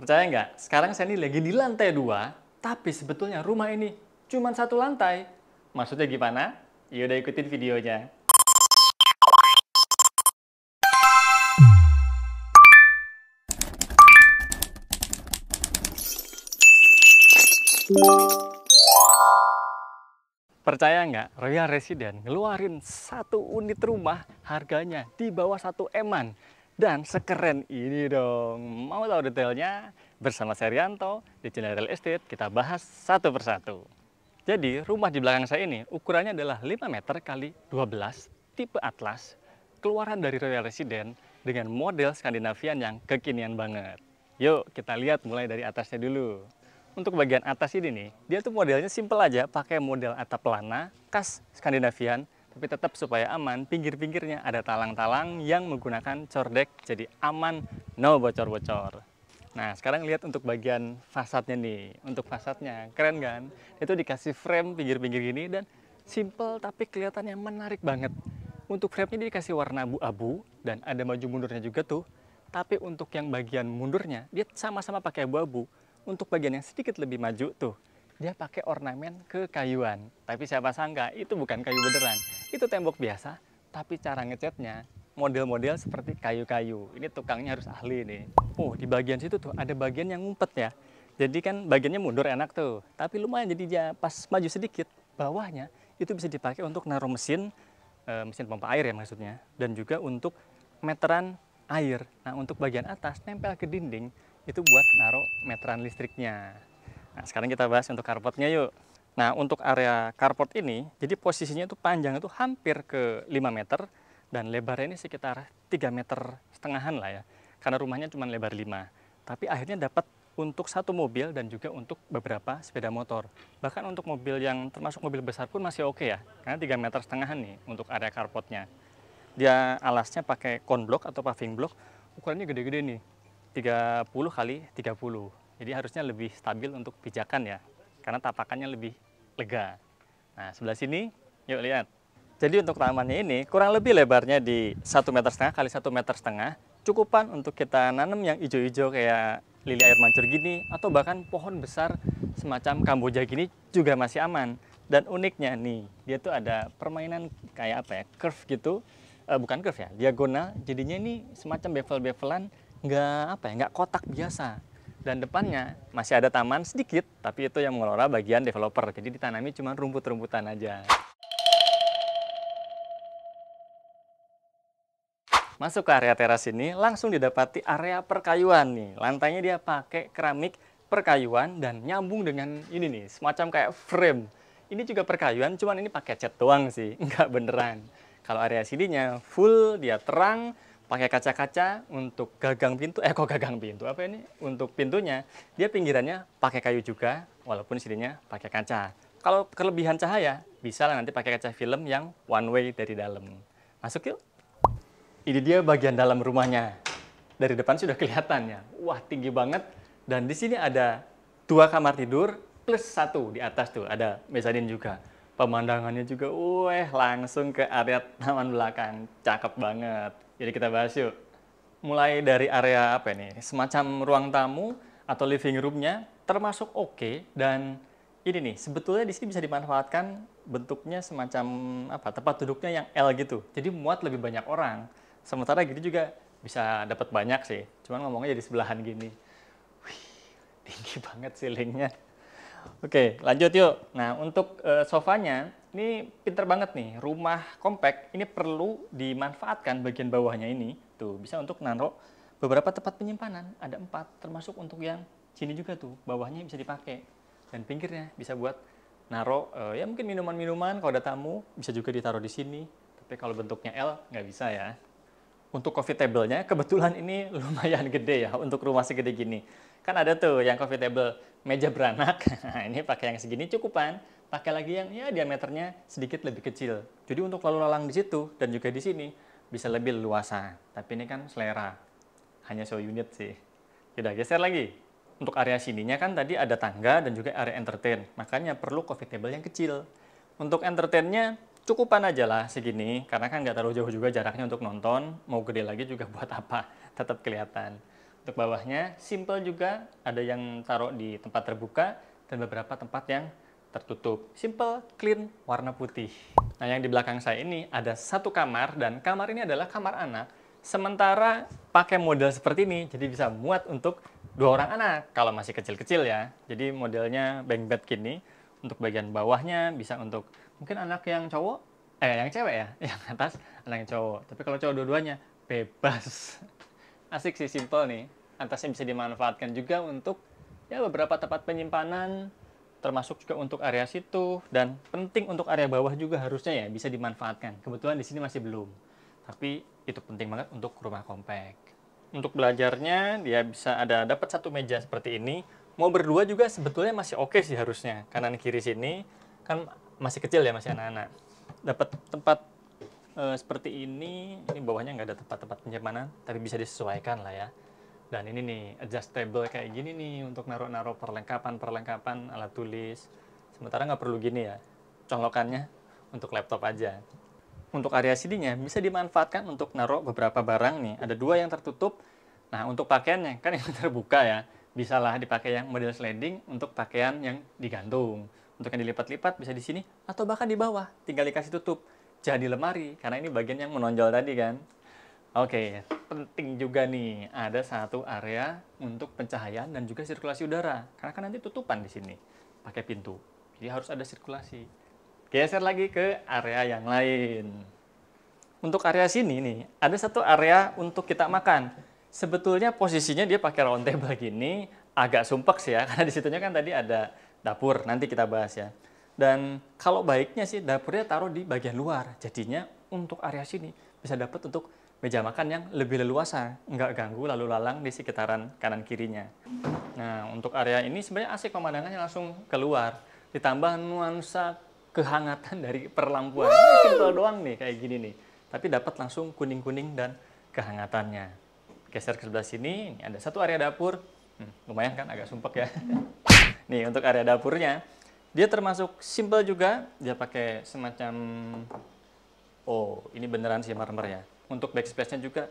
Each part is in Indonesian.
Percaya nggak? Sekarang saya ini lagi di lantai dua, tapi sebetulnya rumah ini cuma satu lantai. Maksudnya gimana? udah ikutin videonya. Percaya nggak, Royal Residen ngeluarin satu unit rumah harganya di bawah satu eman dan sekeren ini dong. Mau tahu detailnya? Bersama Serianto di Real Estate kita bahas satu persatu. Jadi rumah di belakang saya ini ukurannya adalah 5 meter kali 12 tipe atlas keluaran dari Royal Resident dengan model Skandinavian yang kekinian banget. Yuk kita lihat mulai dari atasnya dulu. Untuk bagian atas ini nih, dia tuh modelnya simple aja, pakai model atap lana khas Skandinavian tapi tetap supaya aman, pinggir-pinggirnya ada talang-talang yang menggunakan cordek jadi aman, no bocor-bocor. Nah, sekarang lihat untuk bagian fasadnya nih. Untuk fasadnya, keren kan? Itu dikasih frame pinggir-pinggir gini dan simple tapi kelihatannya menarik banget. Untuk frame-nya dikasih warna abu-abu dan ada maju mundurnya juga tuh. Tapi untuk yang bagian mundurnya, dia sama-sama pakai abu-abu. Untuk bagian yang sedikit lebih maju tuh, dia pakai ornamen ke kayuan, Tapi siapa sangka itu bukan kayu beneran. Itu tembok biasa, tapi cara ngecatnya model-model seperti kayu-kayu. Ini tukangnya harus ahli nih. Oh, di bagian situ tuh ada bagian yang ngumpet ya. Jadi kan bagiannya mundur enak tuh. Tapi lumayan jadi dia pas maju sedikit bawahnya itu bisa dipakai untuk naruh mesin e, mesin pompa air ya maksudnya dan juga untuk meteran air. Nah, untuk bagian atas nempel ke dinding itu buat naruh meteran listriknya. Nah, sekarang kita bahas untuk carportnya yuk. Nah, untuk area carport ini, jadi posisinya itu panjang itu hampir ke 5 meter dan lebarnya ini sekitar 3 meter setengahan lah ya. Karena rumahnya cuma lebar 5. Tapi akhirnya dapat untuk satu mobil dan juga untuk beberapa sepeda motor. Bahkan untuk mobil yang termasuk mobil besar pun masih oke ya, karena 3 meter setengahan nih untuk area carportnya. Dia alasnya pakai cone block atau paving block, ukurannya gede-gede nih, 30 kali 30. Jadi harusnya lebih stabil untuk pijakan ya, karena tapakannya lebih lega. Nah, sebelah sini, yuk lihat. Jadi untuk tanamannya ini kurang lebih lebarnya di satu meter setengah kali satu meter setengah, cukupan untuk kita nanam yang hijau-hijau kayak lili air mancur gini, atau bahkan pohon besar semacam kamboja gini juga masih aman. Dan uniknya nih, dia tuh ada permainan kayak apa ya, curve gitu, e, bukan curve ya, diagonal, jadinya ini semacam bevel-bevelan, nggak apa ya, nggak kotak biasa dan depannya masih ada taman sedikit, tapi itu yang mengelola bagian developer. Jadi ditanami cuma rumput-rumputan aja. Masuk ke area teras ini, langsung didapati area perkayuan nih. Lantainya dia pakai keramik perkayuan dan nyambung dengan ini nih, semacam kayak frame. Ini juga perkayuan, cuman ini pakai cat doang sih, nggak beneran. Kalau area sininya full, dia terang, pakai kaca-kaca untuk gagang pintu, eh kok gagang pintu apa ini? Untuk pintunya, dia pinggirannya pakai kayu juga, walaupun sininya pakai kaca. Kalau kelebihan cahaya, bisa lah nanti pakai kaca film yang one way dari dalam. Masuk yuk. Ini dia bagian dalam rumahnya. Dari depan sudah kelihatan ya. Wah, tinggi banget. Dan di sini ada dua kamar tidur plus satu di atas tuh, ada mezzanine juga pemandangannya juga weh langsung ke area taman belakang cakep banget jadi kita bahas yuk mulai dari area apa nih semacam ruang tamu atau living roomnya termasuk oke okay, dan ini nih sebetulnya di sini bisa dimanfaatkan bentuknya semacam apa tempat duduknya yang L gitu jadi muat lebih banyak orang sementara gini juga bisa dapat banyak sih cuman ngomongnya jadi sebelahan gini Wih, tinggi banget ceilingnya Oke, lanjut yuk. Nah, untuk e, sofanya ini pinter banget nih. Rumah kompak, ini perlu dimanfaatkan bagian bawahnya ini. Tuh, bisa untuk naro. beberapa tempat penyimpanan. Ada empat, termasuk untuk yang sini juga tuh. Bawahnya bisa dipakai. Dan pinggirnya bisa buat naro. e, eh, ya mungkin minuman-minuman kalau ada tamu. Bisa juga ditaruh di sini. Tapi kalau bentuknya L, nggak bisa ya. Untuk coffee table-nya, kebetulan ini lumayan gede ya untuk rumah segede gini. Kan ada tuh yang coffee table meja beranak. ini pakai yang segini cukupan. Pakai lagi yang ya diameternya sedikit lebih kecil. Jadi untuk lalu lalang di situ dan juga di sini bisa lebih luasa. Tapi ini kan selera. Hanya show unit sih. Yaudah geser lagi. Untuk area sininya kan tadi ada tangga dan juga area entertain. Makanya perlu coffee table yang kecil. Untuk entertainnya cukupan aja lah segini. Karena kan nggak terlalu jauh juga jaraknya untuk nonton. Mau gede lagi juga buat apa. Tetap kelihatan. Untuk bawahnya simple juga, ada yang taruh di tempat terbuka dan beberapa tempat yang tertutup. Simple, clean, warna putih. Nah, yang di belakang saya ini ada satu kamar dan kamar ini adalah kamar anak. Sementara pakai model seperti ini, jadi bisa muat untuk dua orang anak kalau masih kecil-kecil ya. Jadi modelnya bank bed gini. Untuk bagian bawahnya bisa untuk mungkin anak yang cowok, eh yang cewek ya, yang atas anak yang cowok. Tapi kalau cowok dua-duanya bebas asik sih simple nih atasnya bisa dimanfaatkan juga untuk ya beberapa tempat penyimpanan termasuk juga untuk area situ dan penting untuk area bawah juga harusnya ya bisa dimanfaatkan kebetulan di sini masih belum tapi itu penting banget untuk rumah kompak untuk belajarnya dia bisa ada dapat satu meja seperti ini mau berdua juga sebetulnya masih oke okay sih harusnya kanan kiri sini kan masih kecil ya masih anak-anak dapat tempat e, seperti ini, ini bawahnya nggak ada tempat-tempat penyimpanan, tapi bisa disesuaikan lah ya. Dan ini nih, adjustable kayak gini nih untuk naruh-naruh perlengkapan-perlengkapan alat tulis. Sementara nggak perlu gini ya, colokannya untuk laptop aja. Untuk area CD-nya bisa dimanfaatkan untuk naruh beberapa barang nih. Ada dua yang tertutup. Nah, untuk pakaiannya kan yang terbuka ya. Bisalah dipakai yang model sliding untuk pakaian yang digantung. Untuk yang dilipat-lipat bisa di sini atau bahkan di bawah, tinggal dikasih tutup jadi lemari karena ini bagian yang menonjol tadi kan. Oke, penting juga nih ada satu area untuk pencahayaan dan juga sirkulasi udara. Karena kan nanti tutupan di sini pakai pintu. Jadi harus ada sirkulasi. Geser lagi ke area yang lain. Untuk area sini nih, ada satu area untuk kita makan. Sebetulnya posisinya dia pakai round table gini, agak sumpek sih ya, karena disitunya kan tadi ada dapur, nanti kita bahas ya. Dan kalau baiknya sih dapurnya taruh di bagian luar. Jadinya untuk area sini bisa dapat untuk meja makan yang lebih leluasa, nggak ganggu lalu lalang di sekitaran kanan kirinya. Nah, untuk area ini sebenarnya asik pemandangannya langsung keluar, ditambah nuansa kehangatan dari perlampuan. simple Simpel doang nih kayak gini nih. Tapi dapat langsung kuning-kuning dan kehangatannya. Geser ke sebelah sini, ini ada satu area dapur. Hmm, lumayan kan agak sumpek ya. nih, untuk area dapurnya dia termasuk simple juga, dia pakai semacam oh, ini beneran sih marmer ya. Untuk backspace-nya juga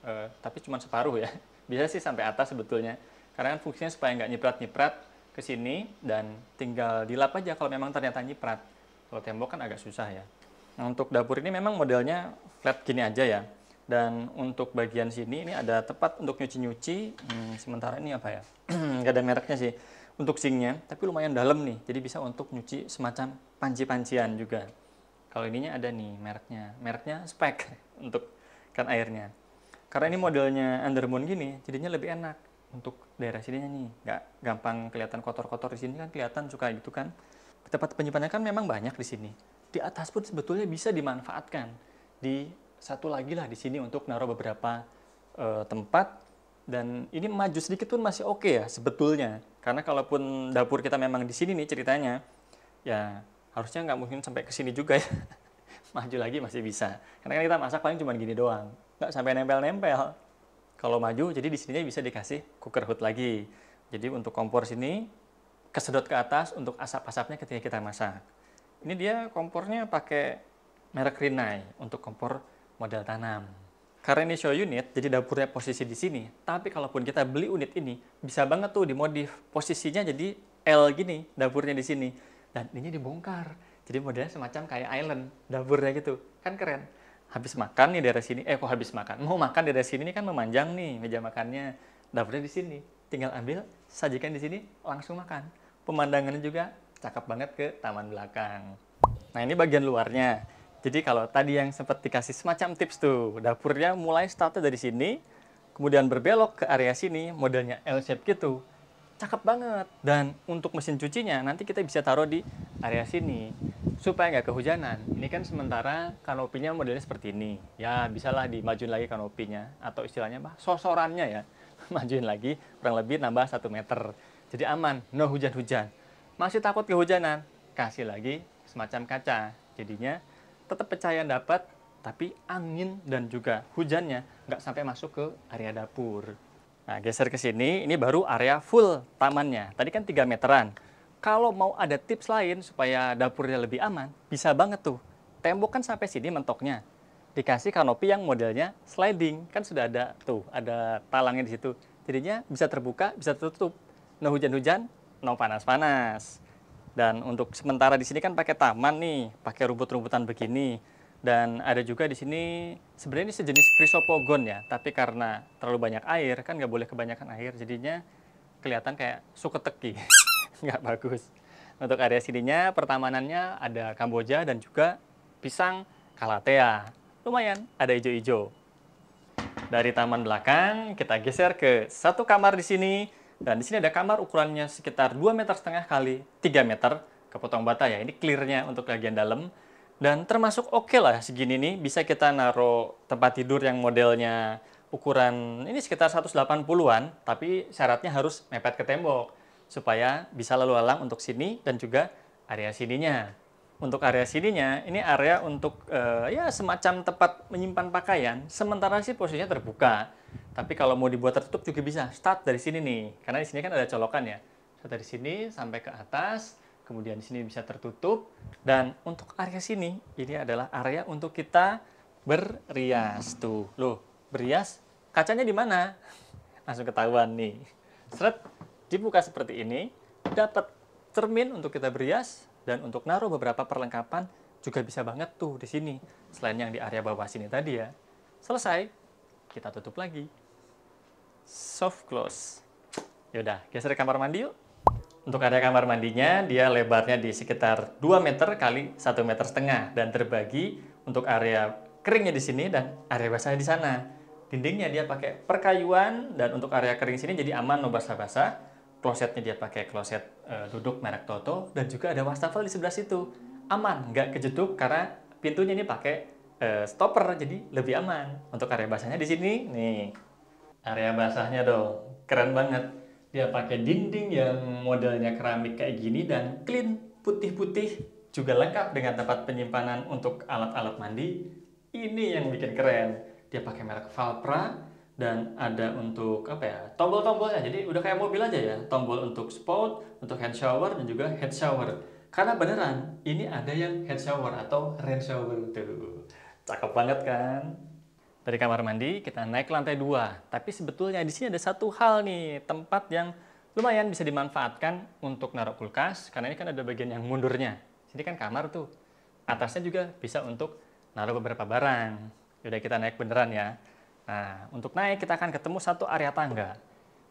eh, tapi cuma separuh ya. Bisa sih sampai atas sebetulnya. Karena kan fungsinya supaya nggak nyiprat-nyiprat ke sini dan tinggal dilap aja kalau memang ternyata nyiprat. Kalau tembok kan agak susah ya. Nah, untuk dapur ini memang modelnya flat gini aja ya. Dan untuk bagian sini ini ada tempat untuk nyuci-nyuci. Hmm, sementara ini apa ya? Nggak ada mereknya sih untuk sinknya, tapi lumayan dalam nih. Jadi bisa untuk nyuci semacam panci-pancian juga. Kalau ininya ada nih mereknya. Mereknya spek untuk kan airnya. Karena ini modelnya undermoon gini, jadinya lebih enak untuk daerah sini nih. Nggak gampang kelihatan kotor-kotor di sini kan kelihatan suka gitu kan. Tempat penyimpanan kan memang banyak di sini. Di atas pun sebetulnya bisa dimanfaatkan. Di satu lagi lah di sini untuk naruh beberapa e, tempat dan ini maju sedikit pun masih oke okay ya sebetulnya karena kalaupun dapur kita memang di sini nih ceritanya ya harusnya nggak mungkin sampai ke sini juga ya maju lagi masih bisa karena kan kita masak paling cuma gini doang nggak sampai nempel-nempel kalau maju jadi di sininya bisa dikasih cooker hood lagi jadi untuk kompor sini kesedot ke atas untuk asap-asapnya ketika kita masak ini dia kompornya pakai merek Rinnai untuk kompor model tanam karena ini show unit, jadi dapurnya posisi di sini. Tapi kalaupun kita beli unit ini, bisa banget tuh dimodif. Posisinya jadi L gini, dapurnya di sini. Dan ini dibongkar. Jadi modelnya semacam kayak island, dapurnya gitu. Kan keren. Habis makan nih dari sini, eh kok habis makan? Mau makan dari sini ini kan memanjang nih meja makannya. Dapurnya di sini. Tinggal ambil, sajikan di sini, langsung makan. Pemandangannya juga cakep banget ke taman belakang. Nah ini bagian luarnya. Jadi kalau tadi yang sempat dikasih semacam tips tuh, dapurnya mulai startnya dari sini, kemudian berbelok ke area sini, modelnya L-shape gitu. Cakep banget. Dan untuk mesin cucinya nanti kita bisa taruh di area sini, supaya nggak kehujanan. Ini kan sementara kanopinya modelnya seperti ini. Ya, bisalah dimajuin lagi kanopinya, atau istilahnya apa? Sosorannya ya. majuin lagi, kurang lebih nambah 1 meter. Jadi aman, no hujan-hujan. Masih takut kehujanan? Kasih lagi semacam kaca. Jadinya tetap pencahayaan dapat, tapi angin dan juga hujannya nggak sampai masuk ke area dapur. Nah, geser ke sini, ini baru area full tamannya. Tadi kan 3 meteran. Kalau mau ada tips lain supaya dapurnya lebih aman, bisa banget tuh. Tembok kan sampai sini mentoknya. Dikasih kanopi yang modelnya sliding. Kan sudah ada tuh, ada talangnya di situ. Jadinya bisa terbuka, bisa tertutup. No hujan-hujan, no panas-panas. Dan untuk sementara di sini kan pakai taman nih, pakai rumput-rumputan begini. Dan ada juga di sini sebenarnya ini sejenis krisopogon ya, tapi karena terlalu banyak air kan nggak boleh kebanyakan air, jadinya kelihatan kayak suketeki, nggak bagus. Untuk area sininya pertamanannya ada kamboja dan juga pisang kalatea. Lumayan, ada hijau-hijau. Dari taman belakang kita geser ke satu kamar di sini dan di sini ada kamar ukurannya sekitar 2 meter setengah kali 3 meter, kepotong bata ya. Ini clearnya untuk bagian dalam. Dan termasuk oke okay lah segini nih, bisa kita naruh tempat tidur yang modelnya ukuran ini sekitar 180-an, tapi syaratnya harus mepet ke tembok supaya bisa lalu lalang untuk sini dan juga area sininya untuk area sininya ini area untuk uh, ya semacam tempat menyimpan pakaian sementara sih posisinya terbuka tapi kalau mau dibuat tertutup juga bisa start dari sini nih karena di sini kan ada colokan ya start dari sini sampai ke atas kemudian di sini bisa tertutup dan untuk area sini ini adalah area untuk kita berrias tuh loh berrias kacanya di mana langsung ketahuan nih seret dibuka seperti ini dapat cermin untuk kita berias. Dan untuk naruh beberapa perlengkapan juga bisa banget tuh di sini, selain yang di area bawah sini tadi ya. Selesai, kita tutup lagi. Soft close. Yaudah, geser ke kamar mandi yuk. Untuk area kamar mandinya, dia lebarnya di sekitar 2 meter kali 1 meter setengah dan terbagi untuk area keringnya di sini dan area basahnya di sana. Dindingnya dia pakai perkayuan dan untuk area kering sini jadi aman no basah-basah. Klosetnya dia pakai kloset Eh, duduk merek Toto dan juga ada wastafel di sebelah situ. Aman, nggak kejeduk karena pintunya ini pakai uh, stopper jadi lebih aman. Untuk area basahnya di sini nih. Area basahnya dong. Keren banget. Dia pakai dinding yang modelnya keramik kayak gini dan clean, putih-putih, juga lengkap dengan tempat penyimpanan untuk alat-alat mandi. Ini yang bikin keren. Dia pakai merek Valpra dan ada untuk apa ya tombol-tombolnya jadi udah kayak mobil aja ya tombol untuk spout untuk hand shower dan juga head shower karena beneran ini ada yang head shower atau rain shower tuh cakep banget kan dari kamar mandi kita naik ke lantai dua tapi sebetulnya di sini ada satu hal nih tempat yang lumayan bisa dimanfaatkan untuk naruh kulkas karena ini kan ada bagian yang mundurnya jadi kan kamar tuh atasnya juga bisa untuk naruh beberapa barang udah kita naik beneran ya Nah, untuk naik kita akan ketemu satu area tangga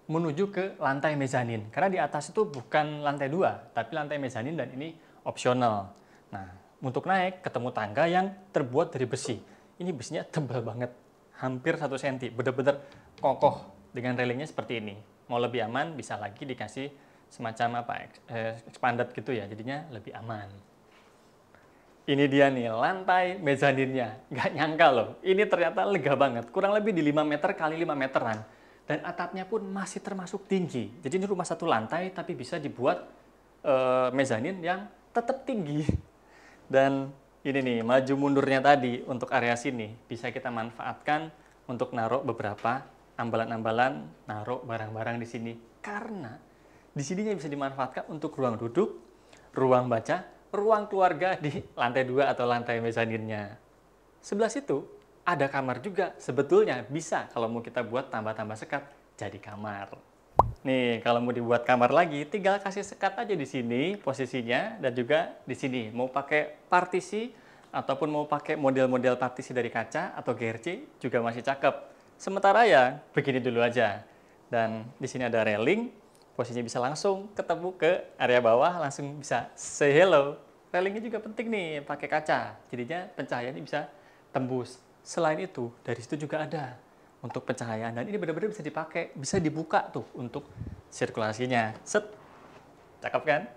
menuju ke lantai mezanin. Karena di atas itu bukan lantai dua, tapi lantai mezanin dan ini opsional. Nah, untuk naik ketemu tangga yang terbuat dari besi. Ini besinya tebal banget, hampir satu senti, benar-benar kokoh dengan railingnya seperti ini. Mau lebih aman bisa lagi dikasih semacam apa expanded eh, gitu ya, jadinya lebih aman. Ini dia nih lantai mezaninnya. Nggak nyangka loh, ini ternyata lega banget. Kurang lebih di 5 meter kali 5 meteran. Dan atapnya pun masih termasuk tinggi. Jadi ini rumah satu lantai tapi bisa dibuat e, mezanin yang tetap tinggi. Dan ini nih, maju mundurnya tadi untuk area sini bisa kita manfaatkan untuk naruh beberapa ambalan-ambalan, naruh barang-barang di sini. Karena di sininya bisa dimanfaatkan untuk ruang duduk, ruang baca, ruang keluarga di lantai dua atau lantai mezaninnya. Sebelah situ ada kamar juga. Sebetulnya bisa kalau mau kita buat tambah-tambah sekat jadi kamar. Nih, kalau mau dibuat kamar lagi, tinggal kasih sekat aja di sini posisinya dan juga di sini. Mau pakai partisi ataupun mau pakai model-model partisi dari kaca atau GRC juga masih cakep. Sementara ya begini dulu aja. Dan di sini ada railing, posisinya bisa langsung ketemu ke area bawah, langsung bisa say hello. Railingnya juga penting nih, pakai kaca. Jadinya pencahayaannya bisa tembus. Selain itu, dari situ juga ada untuk pencahayaan. Dan ini benar-benar bisa dipakai, bisa dibuka tuh untuk sirkulasinya. Set, cakep kan?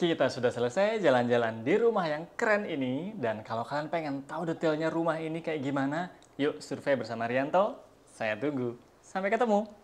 Kita sudah selesai jalan-jalan di rumah yang keren ini dan kalau kalian pengen tahu detailnya rumah ini kayak gimana, yuk survei bersama Rianto. Saya tunggu. Sampai ketemu.